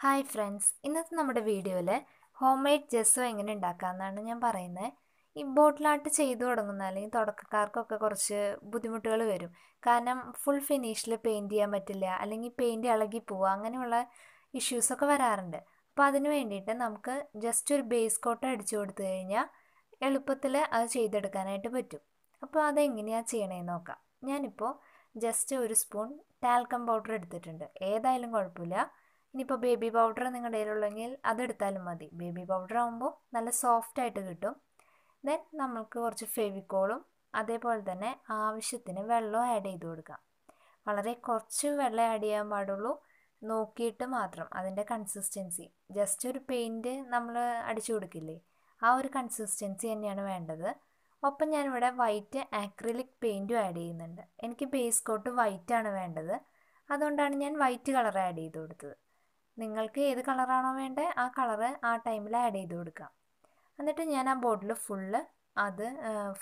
hi friends ഇന്നത്തെ നമ്മുടെ വീഡിയോയിൽ ഹോം മെയ്ഡ് ജെസ്സോ എങ്ങനെ ഉണ്ടാക്കാമെന്നാണ് ഞാൻ പറയുന്നത് ഈ ബോട്ടിലാട്ട് ചെയ്തു തുടങ്ങുന്ന അല്ലെങ്കിൽ തുടക്കക്കാർക്കൊക്കെ കുറച്ച് ബുദ്ധിമുട്ടുകൾ വരും കാരണം ഫുൾ ഫിനിഷിൽ പെയിൻറ്റ് ചെയ്യാൻ പറ്റില്ല അല്ലെങ്കിൽ പെയിൻറ്റ് ഇളകി പോവുക അങ്ങനെയുള്ള ഇഷ്യൂസൊക്കെ വരാറുണ്ട് അപ്പോൾ അതിന് വേണ്ടിയിട്ട് നമുക്ക് ജസ്റ്റ് ഒരു ബേസ് കോട്ട് അടിച്ചു കൊടുത്തു കഴിഞ്ഞാൽ എളുപ്പത്തിൽ അത് ചെയ്തെടുക്കാനായിട്ട് പറ്റും അപ്പോൾ അതെങ്ങനെയാണ് ചെയ്യണേന്ന് നോക്കാം ഞാനിപ്പോൾ ജസ്റ്റ് ഒരു സ്പൂൺ ടാൽക്കം പൗഡർ എടുത്തിട്ടുണ്ട് ഏതായാലും കുഴപ്പമില്ല ഇനിയിപ്പോൾ ബേബി പൗഡർ നിങ്ങളുടെ കയ്യിലുള്ളെങ്കിൽ അതെടുത്താലും മതി ബേബി പൗഡർ ആകുമ്പോൾ നല്ല സോഫ്റ്റ് ആയിട്ട് കിട്ടും ദെൻ നമ്മൾക്ക് കുറച്ച് ഫെവിക്കോളും അതേപോലെ തന്നെ ആവശ്യത്തിന് വെള്ളവും ആഡ് ചെയ്ത് കൊടുക്കാം വളരെ കുറച്ച് വെള്ളം ആഡ് ചെയ്യാൻ പാടുള്ളൂ നോക്കിയിട്ട് മാത്രം അതിൻ്റെ കൺസിസ്റ്റൻസി ജസ്റ്റ് ഒരു പെയിൻറ്റ് നമ്മൾ അടിച്ചു കൊടുക്കില്ലേ ആ ഒരു കൺസിസ്റ്റൻസി തന്നെയാണ് വേണ്ടത് ഒപ്പം ഞാനിവിടെ വൈറ്റ് ആക്രിലിക് പെയിൻറ്റും ആഡ് ചെയ്യുന്നുണ്ട് എനിക്ക് ബേസ് കോട്ട് വൈറ്റാണ് വേണ്ടത് അതുകൊണ്ടാണ് ഞാൻ വൈറ്റ് കളർ ആഡ് ചെയ്ത് കൊടുത്തത് നിങ്ങൾക്ക് ഏത് കളറാണോ വേണ്ടത് ആ കളറ് ആ ടൈമിൽ ആഡ് ചെയ്ത് കൊടുക്കാം എന്നിട്ട് ഞാൻ ആ ബോട്ടിൽ ഫുള്ള് അത്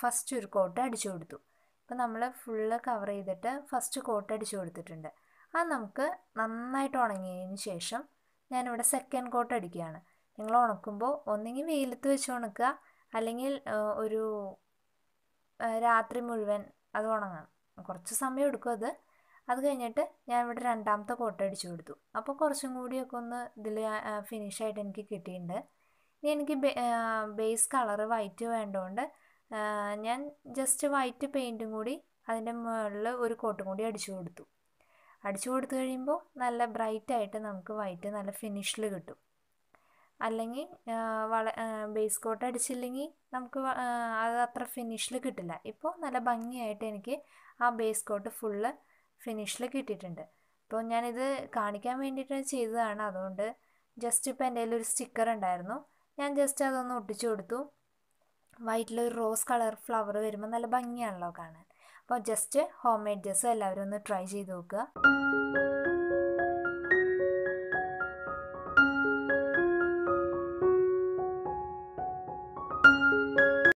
ഫസ്റ്റ് ഒരു കോട്ട് അടിച്ചു കൊടുത്തു ഇപ്പം നമ്മൾ ഫുള്ള് കവർ ചെയ്തിട്ട് ഫസ്റ്റ് കോട്ട് അടിച്ചു കൊടുത്തിട്ടുണ്ട് അത് നമുക്ക് നന്നായിട്ട് ഉണങ്ങിയതിന് ശേഷം ഞാനിവിടെ സെക്കൻഡ് കോട്ട് അടിക്കുകയാണ് നിങ്ങൾ ഉണക്കുമ്പോൾ ഒന്നെങ്കിൽ വെയിലത്ത് വെച്ച് ഉണക്കുക അല്ലെങ്കിൽ ഒരു രാത്രി മുഴുവൻ അത് ഉണങ്ങാം കുറച്ച് സമയം എടുക്കും അത് അത് കഴിഞ്ഞിട്ട് ഞാൻ ഇവിടെ രണ്ടാമത്തെ കോട്ട അടിച്ചു കൊടുത്തു അപ്പോൾ കുറച്ചും കൂടിയൊക്കെ ഒന്ന് ഇതിൽ ഫിനിഷായിട്ട് എനിക്ക് കിട്ടിയിട്ടുണ്ട് ഇനി എനിക്ക് ബേസ് കളർ വൈറ്റ് വേണ്ടതുകൊണ്ട് ഞാൻ ജസ്റ്റ് വൈറ്റ് പെയിൻറ്റും കൂടി അതിൻ്റെ മുകളിൽ ഒരു കോട്ടും കൂടി അടിച്ചു കൊടുത്തു അടിച്ചു കൊടുത്തു കഴിയുമ്പോൾ നല്ല ബ്രൈറ്റായിട്ട് നമുക്ക് വൈറ്റ് നല്ല ഫിനിഷിൽ കിട്ടും അല്ലെങ്കിൽ വള ബേസ് കോട്ട് അടിച്ചില്ലെങ്കിൽ നമുക്ക് അത് അത്ര ഫിനിഷിൽ കിട്ടില്ല ഇപ്പോൾ നല്ല ഭംഗിയായിട്ട് എനിക്ക് ആ ബേസ് കോട്ട് ഫുള്ള് ഫിനിഷിൽ കിട്ടിയിട്ടുണ്ട് അപ്പോൾ ഞാനിത് കാണിക്കാൻ വേണ്ടിയിട്ട് ചെയ്തതാണ് അതുകൊണ്ട് ജസ്റ്റ് ഇപ്പോൾ എൻ്റെ ഒരു സ്റ്റിക്കർ ഉണ്ടായിരുന്നു ഞാൻ ജസ്റ്റ് അതൊന്ന് ഒട്ടിച്ചു കൊടുത്തു വൈറ്റിലൊരു റോസ് കളർ ഫ്ലവർ വരുമ്പോൾ നല്ല ഭംഗിയാണല്ലോ കാണാൻ അപ്പോൾ ജസ്റ്റ് ഹോം മെയ്ഡ് ജസ് എല്ലാവരും ഒന്ന് ട്രൈ ചെയ്ത് നോക്കുക